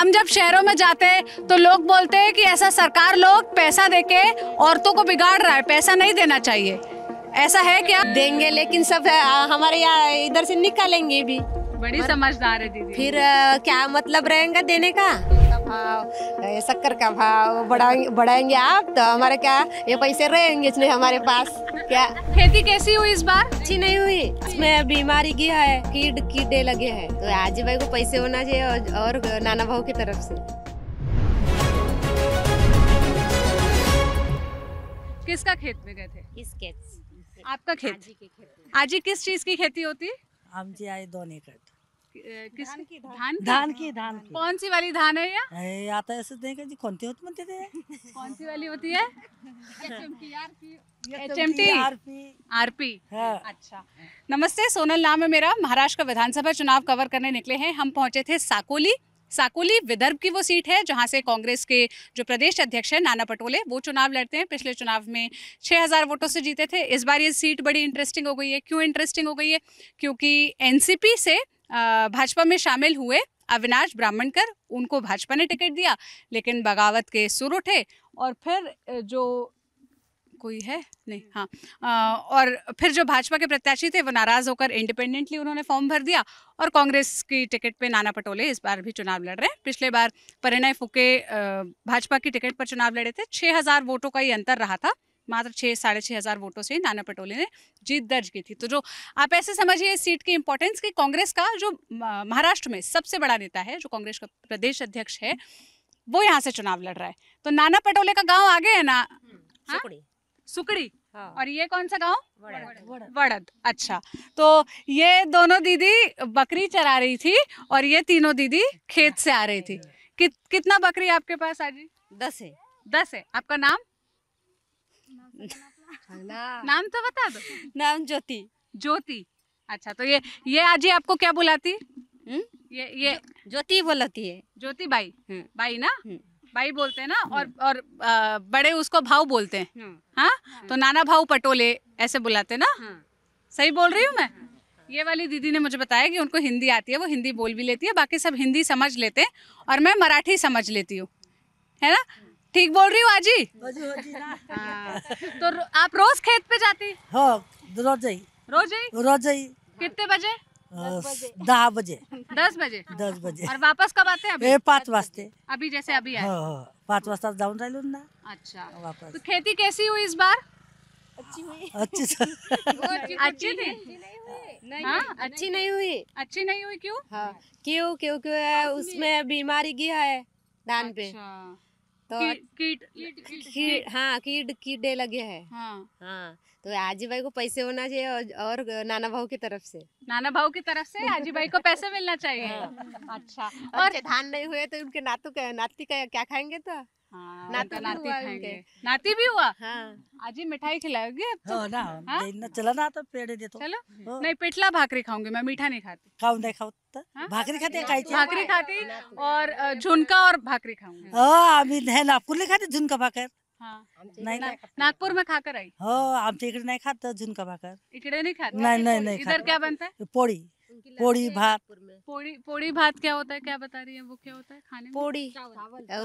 हम जब शहरों में जाते हैं तो लोग बोलते हैं कि ऐसा सरकार लोग पैसा देके औरतों को बिगाड़ रहा है पैसा नहीं देना चाहिए ऐसा है क्या देंगे लेकिन सब हमारे यहाँ इधर से निकालेंगे भी बड़ी समझदार है दीदी फिर क्या मतलब रहेगा देने का भाव शक्कर का भाव बढ़ाएंगे बढ़ाएंगे आप तो हमारे क्या ये पैसे रहेंगे इसमें हमारे पास क्या खेती कैसी हुई इस बार अच्छी नहीं हुई इसमें बीमारी की है कीड कीडे लगे हैं तो आजी भाई को पैसे होना चाहिए और नाना भाव की तरफ से किसका खेत में गए थे इस खेत आपका खेत आजी, खेत आजी किस चीज की खेती होती है जी आहे दोनों किस धान की धान की हाँ, धान कौन सी वाली धान है ये आता तो ऐसे देखा जी कौन सी होती है कौन सी वाली होती है H M T R P हाँ। अच्छा नमस्ते सोनल नाम है मेरा महाराष्ट्र का विधानसभा चुनाव कवर करने निकले हैं हम पहुंचे थे साकोली साकोली विदर्भ की वो सीट है जहां से कांग्रेस के जो प्रदेश अध्यक्ष हैं नाना पटोले वो चुनाव लड़ते हैं पिछले चुनाव में 6000 वोटों से जीते थे इस बार ये सीट बड़ी इंटरेस्टिंग हो गई है क्यों इंटरेस्टिंग हो गई है क्योंकि एनसीपी से भाजपा में शामिल हुए अविनाश ब्राह्मणकर उनको भाजपा ने टिकट दिया लेकिन बगावत के सुर उठे और फिर जो कोई है नहीं हाँ आ, और फिर जो भाजपा के प्रत्याशी थे वो नाराज होकर इंडिपेंडेंटली उन्होंने फॉर्म भर दिया और कांग्रेस की टिकट पे नाना पटोले इस बार भी चुनाव लड़ रहे हैं पिछले बार परिणय फुके भाजपा की टिकट पर चुनाव लड़े थे छः हजार वोटों का ही अंतर रहा था मात्र छः साढ़े छः हज़ार वोटों से नाना पटोले ने जीत दर्ज की थी तो जो आप ऐसे समझिए इस सीट की इंपॉर्टेंस कि कांग्रेस का जो महाराष्ट्र में सबसे बड़ा नेता है जो कांग्रेस का प्रदेश अध्यक्ष है वो यहाँ से चुनाव लड़ रहा है तो नाना पटोले का गाँव आगे है ना हम्म, सुकड़ी हाँ? सुकड़ी हाँ। और ये कौन सा गांव वड़द वड़द अच्छा तो ये दोनों दीदी बकरी चरा रही थी और ये तीनों दीदी खेत से आ रही थी अच्छा। कि, कितना बकरी आपके पास आजी दस है दस है आपका नाम नाम तो बता दो नाम ज्योति ज्योति अच्छा तो ये ये आजी आपको क्या बुलाती हम्म? ये ये ज्योति बोलती है ज्योति बाई हम्म। बाई ना भाई हम्म। बोलते हैं ना और और बड़े उसको भाव बोलते हैं हाँ? हाँ तो नाना भाव पटोले ऐसे बुलाते ना हाँ। सही बोल रही हूँ मैं हाँ। ये वाली दीदी ने मुझे बताया कि उनको हिंदी आती है वो हिंदी बोल भी लेती है बाकी सब हिंदी समझ लेते हैं और मैं मराठी समझ लेती हूँ है ना ठीक बोल रही हूँ आजी हाँ। तो आप रोज खेत पे जाती हो हाँ, रोज ही रोज ही रोज ही कितने बजे दस बजे दस बजे दस बजे और वापस कब आते हैं अभी पाँच वाजते अभी जैसे अभी आए हाँ, पाच वाजता जाऊन राहिलो ना अच्छा वापस तो खेती कैसी हुई इस बार अच्छी हुई अच्छी तो थी नहीं हाँ अच्छी नहीं हुई अच्छी नहीं हुई क्यों क्यों क्यों क्यों उसमें बीमारी गया है धान पे अच्छा। तो कीट कीट हाँ कीड कीड़े लगे है हाँ हाँ तो आजी भाई को पैसे होना चाहिए और, और नाना भाव की तरफ से नाना भाव की तरफ से आजी भाई को पैसे मिलना चाहिए हाँ, अच्छा और धान नहीं हुए तो उनके नातू का नाती का क्या खाएंगे तो हाँ, नाती भी हुआ हाँ। आज ही मिठाई खिलाओगे तो हाँ, ना, हाँ? चला ना तो पेड़ दे तो चलो नहीं पिठला भाकरी खाऊंगी मैं मीठा नहीं खाती खाऊ नहीं खाऊ भाकरी है भाकरी खाती और झुनका और भाकरी खाऊंगी हाँ नागपुर नहीं खाती खाते झुनका भाकर तो नहीं नागपुर में खाकर आई हो आमच्या इकडे खाते खात झुनका भाकर इकडे खाते नहीं नहीं नहीं इधर क्या बनता है पोड़ी पोड़ी भात पोड़ी पोड़ी भात क्या होता है क्या बता रही है वो क्या होता है खाने में पोड़ी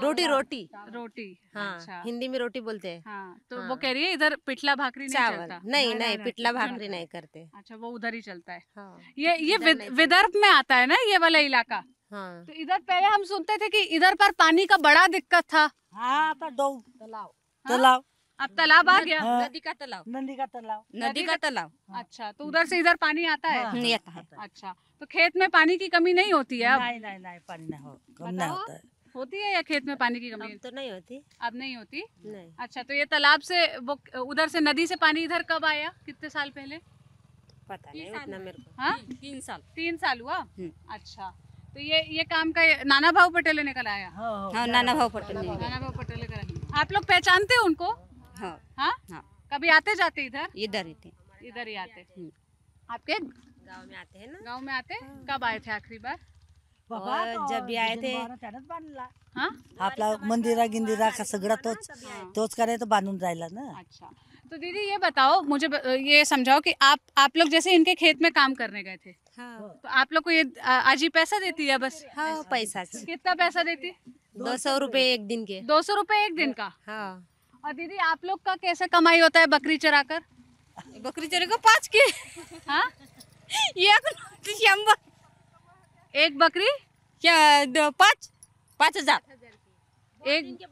रोटी रोटी रोटी हाँ अच्छा। हिंदी में रोटी बोलते हैं हाँ, तो हाँ। वो कह रही है इधर पिटला भाकरी नहीं चलता नहीं नहीं पिटला भाकरी नहीं करते अच्छा वो उधर ही चलता है हाँ, ये ये विदर्भ में आता है ना ये वाला इलाका हाँ। तो इधर पहले हम सुनते थे की इधर पर पानी का बड़ा दिक्कत था हाँ तालाब हाँ? तालाब अब तालाब आ गया हाँ। नदी का तालाब नदी का तालाब नदी का तालाब हाँ। अच्छा तो उधर से इधर पानी आता है हाँ, हाँ। नहीं आता है अच्छा तो खेत में पानी की कमी नहीं होती है अब नहीं नहीं नहीं पानी नहीं हो कम नहीं होता है होती है या खेत में पानी की कमी तो नहीं होती अब नहीं होती नहीं अच्छा तो ये तालाब से वो उधर से नदी से पानी इधर कब आया कितने साल पहले पता नहीं उतना मेरे को हाँ तीन साल तीन साल हुआ हम्म। अच्छा तो ये ये काम का नाना भाव पटेल ने कराया हाँ, हाँ नाना भाव पटेल नाना भाव पटेल कराया आप लोग पहचानते हैं उनको हाँ। हाँ? हाँ। कभी आते जाते इधर इधर ही थे इधर ही आते हम्म। आपके गांव में आते हैं ना गांव में आते कब आए थे आखिरी बार जब भी आए थे तो हा? आपला मंदिरा गिंदिरा का सगळा तो तोच करायचं बांधून राहिला ना अच्छा तो दीदी ये बताओ मुझे ये समझाओ कि आप आप लोग जैसे इनके खेत में काम करने गए थे हाँ। तो आप लोग को ये आज ही पैसा देती है बस हाँ पैसा कितना पैसा देती दो सौ रूपए एक दिन के दो सौ रूपए एक दिन का हाँ और दीदी आप लोग का कैसे कमाई होता है बकरी चरा कर बकरी चरे को पाँच के हाँ एक बकरी क्या पाँच पाँच हजार एक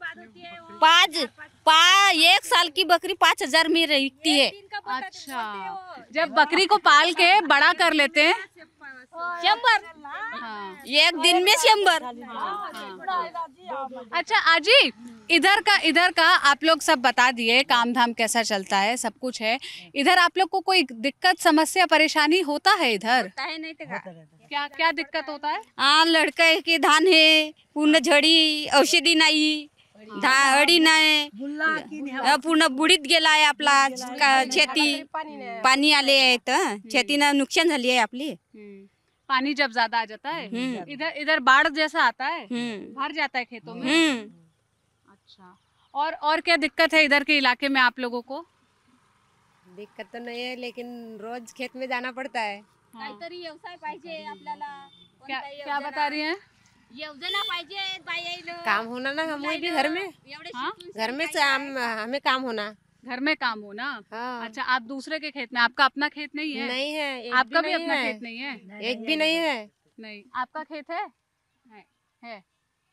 पाँच एक साल की बकरी पाँच हजार में रहती है अच्छा जब बकरी को पाल के बड़ा कर लेते हैं शंबर हाँ। एक दिन में शंबर अच्छा आजी इधर का इधर का आप लोग सब बता दिए काम धाम कैसा चलता है सब कुछ है इधर आप लोग को कोई दिक्कत समस्या परेशानी होता है इधर होता है नहीं तो क्या क्या दिक्कत होता है हाँ लड़का की धान है पूर्ण झड़ी औषधि नहीं दहा अडी नाही पूर्ण बुडीत गेला है का- शेती पानी आले आहेत तो, हं. हम्म। शेतीनं नुकसान झाली आहे हम्म। पानी जब ज्यादा आ जाता है हम्म। इधर इधर बाढ़ जैसा आता है भर जाता है खेतों में अच्छा और और क्या दिक्कत है इधर के इलाके में आप लोगों को दिक्कत तो नहीं है लेकिन रोज खेत में जाना पड़ता है हाँ। क्या क्या बता रही है काम होना ना हम भी घर में घर में से हम हमें काम होना घर में काम हो ना हाँ। अच्छा आप दूसरे के खेत में आपका अपना खेत नहीं है नहीं है एक आपका भी भी अपना खेत नहीं है एक भी नहीं है नहीं आपका खेत है है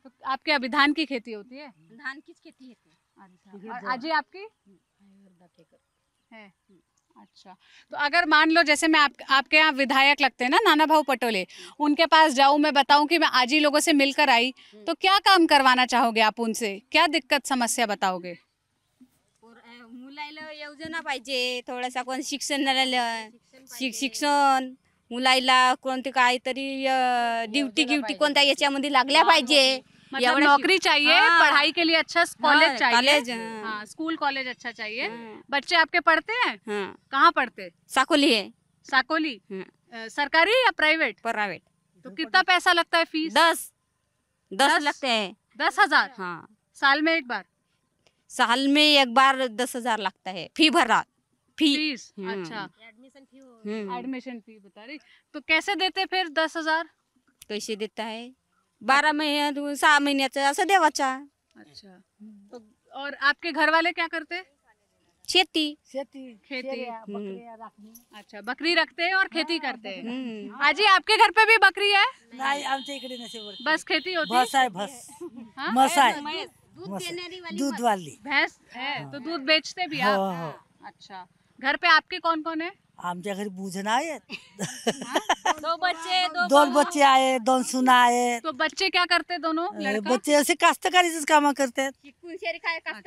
तो आपके अभी धान की खेती होती है धान की खेती होती है अच्छा अजी आपकी है अच्छा तो अगर मान लो जैसे मैं आप, आपके यहाँ विधायक लगते हैं ना नाना भाऊ पटोले उनके पास जाऊँ मैं बताऊँ कि मैं आज ही लोगों से मिलकर आई तो क्या काम करवाना चाहोगे आप उनसे क्या दिक्कत समस्या बताओगे मुलायला योजना पाहिजे सा कोण शिक्षण शिक शिक्षण मुलायला कोणती ड्युटी कोणत्या याच्यामध्ये लागल्या पाहिजे नौकरी मतलब चाहिए पढ़ाई के लिए अच्छा कॉलेज चाहिए हाँ, स्कूल कॉलेज अच्छा चाहिए हाँ। बच्चे आपके पढ़ते हैं हाँ। कहाँ पढ़ते साकोली है साकोली सरकारी या प्राइवेट प्राइवेट तो कितना पैसा लगता है फीस दस दस, लगते हैं दस हजार हाँ साल में एक बार साल में एक बार दस हजार लगता है फी भरा फीस हम्म। अच्छा एडमिशन फी एडमिशन फी बता रही तो कैसे देते फिर दस हजार कैसे देता है बारह महीने सात महीने असं देवाचा अच्छा, अच्छा। हम्म। तो और आपके घर वाले क्या करते खेती खेती खेती हम्म। अच्छा बकरी रखते हैं और खेती हाँ, करते हैं आजी आपके घर पे भी बकरी है नाही आमच्या इकडे नसे बस खेती होती बस है बस हाँ? मस है दूध वाली भैंस है तो दूध बेचते भी आप हाँ, अच्छा घर पे आपके कौन कौन है आमच्या घरी बुजन आहे दो बच्चे दो दोन बच्चे आहे दोन सुना आहे तो बच्चे क्या करते दोनों लड़का? बच्चे असे कास्तकारीच काम करते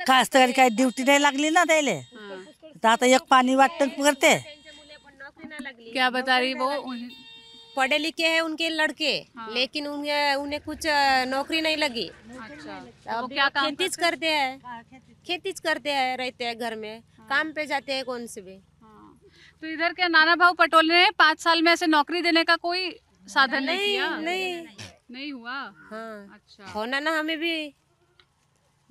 कास्तकारी काय ड्युटी नाही लागली ना त्याले तर आता एक पाणी वाटण करते क्या बता रही वो पढ़े लिखे हैं उनके लड़के हाँ। लेकिन उन्हें उन्हें कुछ नौकरी नहीं लगी अच्छा तो क्या खेती करते हैं खेती करते हैं रहते हैं घर में हाँ। काम पे जाते हैं कौन से भी तो इधर के नाना भाव पटोले ने पाँच साल में ऐसे नौकरी देने का कोई साधन नहीं नहीं किया? नहीं, नहीं हुआ हाँ। अच्छा होना ना हमें भी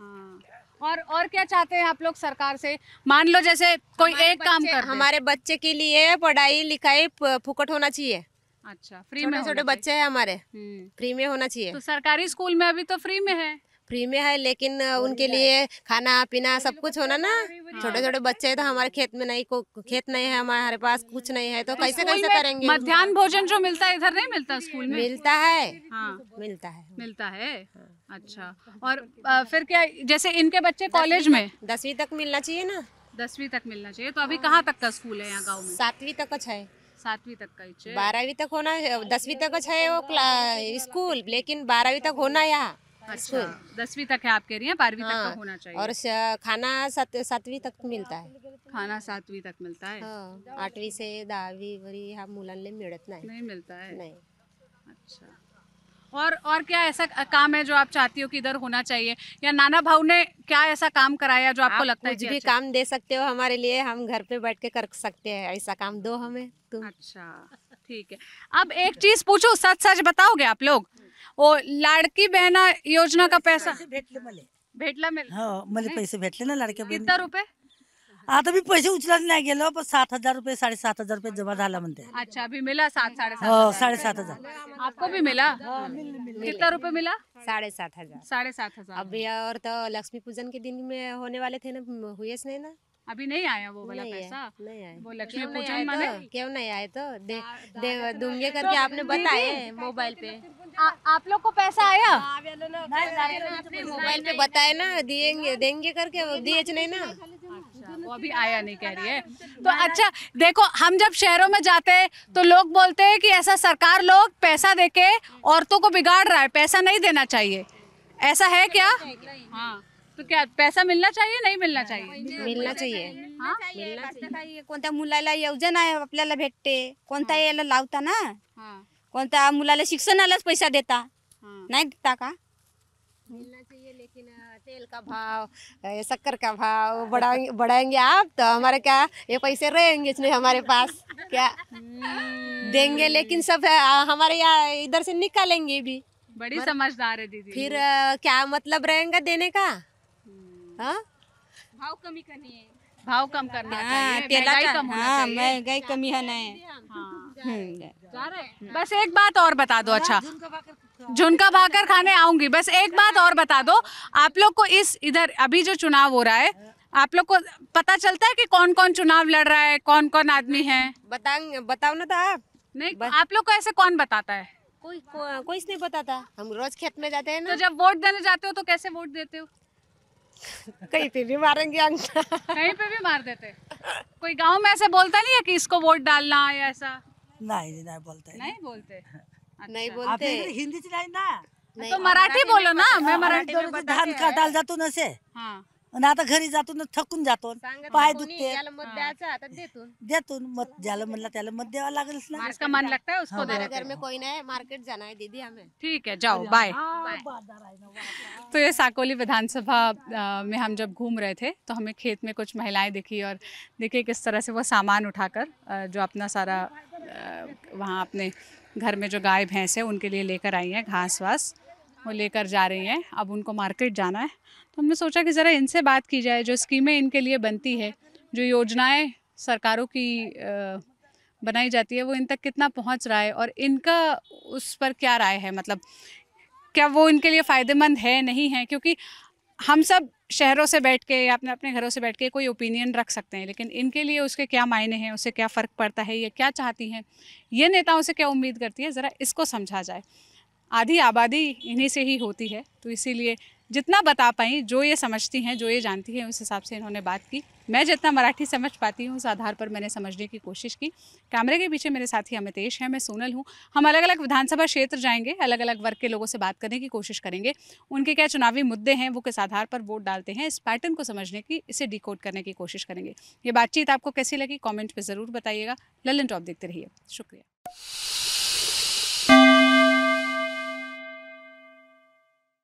हाँ। और और क्या चाहते हैं आप लोग सरकार से मान लो जैसे कोई एक काम कर हमारे बच्चे के लिए पढ़ाई लिखाई फुकट होना चाहिए अच्छा फ्री में छोटे बच्चे हैं हमारे हम्म। फ्री में होना चाहिए तो सरकारी स्कूल में अभी तो फ्री में है फ्री में है लेकिन उनके लिए खाना पीना सब कुछ होना ना छोटे छोटे बच्चे हैं तो हमारे खेत में नहीं को खेत नहीं है हमारे पास कुछ नहीं है तो, तो कैसे कैसे करेंगे मध्यान्ह हाँ। भोजन जो मिलता है इधर नहीं मिलता स्कूल में मिलता है हाँ मिलता है मिलता है हाँ। अच्छा और फिर क्या जैसे इनके बच्चे कॉलेज में दसवीं तक मिलना चाहिए ना दसवीं तक मिलना चाहिए तो अभी हाँ। कहाँ तक का स्कूल है यहाँ गाँव में सातवीं तक है सातवीं तक का बारहवीं तक होना दसवीं तक है वो स्कूल लेकिन बारहवीं तक होना यहाँ अच्छा दसवीं तक है आप कह रही हैं बारहवीं तो हाँ, तक का होना चाहिए और खाना सात सातवीं तक मिलता है खाना सातवीं तक मिलता है हाँ, आठवीं से दावी वरी ह्या मुलांना मिळत नाही नहीं मिलता है नहीं अच्छा और और क्या ऐसा काम है जो आप चाहती हो कि इधर होना चाहिए या नाना भाव ने क्या ऐसा काम कराया जो आपको आप लगता है कुछ भी अच्छा? काम दे सकते हो हमारे लिए हम घर पे बैठ के कर सकते हैं ऐसा काम दो हमें तुम अच्छा ठीक है अब एक चीज पूछो सच सच बताओगे आप लोग वो लाडकी बहना योजना का पैसा भेटले मला भेटला मिळ हो हाँ, मला पैसे भेटले ना लड़के किती बहिणी आता भी पैसे उचला नहीं गए सात हजार रुपये सात हजार रुपये जमा अच्छा अभी मिला सात साढ़े सात हो हाँ, साडेसात हजार आपको भी मिला कितना रुपए मिला साढ़े सात हजार साढ़े सात हजार अभी और तो लक्ष्मी पूजन के दिन में होने वाले थे ना हुए ना अभी नहीं आया वो वाला पैसा वो लक्ष्मी पूजन तो? माने क्यों नहीं आए तो दे, दे तो दूंगे करके तो आपने बताए मोबाइल पे आ, आप लोग को पैसा आया हाँ, मोबाइल पे बताए ना दिएंगे देंगे करके दिए नहीं ना अच्छा, वो अभी आया नहीं कह रही है तो अच्छा देखो हम जब शहरों में जाते हैं तो लोग बोलते हैं कि ऐसा सरकार लोग पैसा देके औरतों को बिगाड़ रहा है पैसा नहीं देना चाहिए ऐसा है क्या हाँ तो क्या पैसा मिलना चाहिए नहीं मिलना हाँ, चाहिए मिलना चाहिए हा? काही कोणत्या भेटते कोणता हाँ. ना हाँ. पैसा देता नहीं देता का चाहिए लेकिन तेल का भाव शक्कर का भाव बढ़ाएंगे आप तो हमारे क्या ये पैसे रहेंगे इसमें हमारे पास क्या हम्म. देंगे लेकिन सब हमारे यहाँ इधर से निकालेंगे भी बड़ी समझदार है दीदी फिर क्या मतलब रहेगा देने का हाँ? भाव कमी है भाव कम करना हाँ, महंगाई कम होना हाँ, महंगाई कमी है नहीं हम्म, बस एक बात और बता दो अच्छा झुनका भाकर खाने आऊंगी बस एक बात और बता दो आप लोग को इस इधर अभी जो चुनाव हो रहा है आप लोग को पता चलता है कि कौन कौन चुनाव लड़ रहा है कौन कौन आदमी है बताएंगे बताओ ना था तो आप नहीं आप लोग को ऐसे कौन बताता है कोई कोई नहीं बताता हम रोज खेत में जाते हैं ना तो जब वोट देने जाते हो तो कैसे वोट देते हो कहीं पे भी मारेंगे कहीं पे भी मार देते कोई गांव में ऐसे बोलता नहीं है कि इसको वोट डालना है ऐसा नहीं नहीं बोलते नहीं बोलते अच्छा। नहीं बोलते हिंदी चलाई ना तो मराठी बोलो ना मैं मराठी में तो धान का डाल जातो ना से हाँ। ना आता तो घरी जातो ना थकून जातो पाय दुखते हाँ। देतो मत ज्याला म्हणला त्याला मत द्यावा लागेल ना इसका मन लगता है उसको देने घर में कोई नहीं मार्केट जाना है दीदी हमें ठीक है जाओ बाय हाँ, बाजार तो ये साकोली विधानसभा में हम जब घूम रहे थे तो हमें खेत में कुछ महिलाएं दिखी और देखिए किस तरह से वो सामान उठाकर जो अपना सारा वहाँ अपने घर में जो गाय भैंस है उनके लिए लेकर आई हैं घास वास वो लेकर जा रही हैं अब उनको मार्केट जाना है तो हमने सोचा कि ज़रा इनसे बात की जाए जो स्कीमें इनके लिए बनती है जो योजनाएँ सरकारों की बनाई जाती है वो इन तक कितना पहुंच रहा है और इनका उस पर क्या राय है मतलब क्या वो इनके लिए फ़ायदेमंद है नहीं है क्योंकि हम सब शहरों से बैठ के या अपने अपने घरों से बैठ के कोई ओपिनियन रख सकते हैं लेकिन इनके लिए उसके क्या मायने हैं उससे क्या फ़र्क पड़ता है ये क्या चाहती हैं ये नेताओं से क्या उम्मीद करती है ज़रा इसको समझा जाए आधी आबादी इन्हीं से ही होती है तो इसीलिए जितना बता पाई जो ये समझती हैं जो ये जानती हैं उस हिसाब से इन्होंने बात की मैं जितना मराठी समझ पाती हूँ उस आधार पर मैंने समझने की कोशिश की कैमरे के पीछे मेरे साथी अमितेश हैं मैं सोनल हूँ हम अलग अलग विधानसभा क्षेत्र जाएंगे अलग अलग वर्ग के लोगों से बात करने की कोशिश करेंगे उनके क्या चुनावी मुद्दे हैं वो किस आधार पर वोट डालते हैं इस पैटर्न को समझने की इसे डिकोड करने की कोशिश करेंगे ये बातचीत आपको कैसी लगी कॉमेंट पर ज़रूर बताइएगा ललन टॉप देखते रहिए शुक्रिया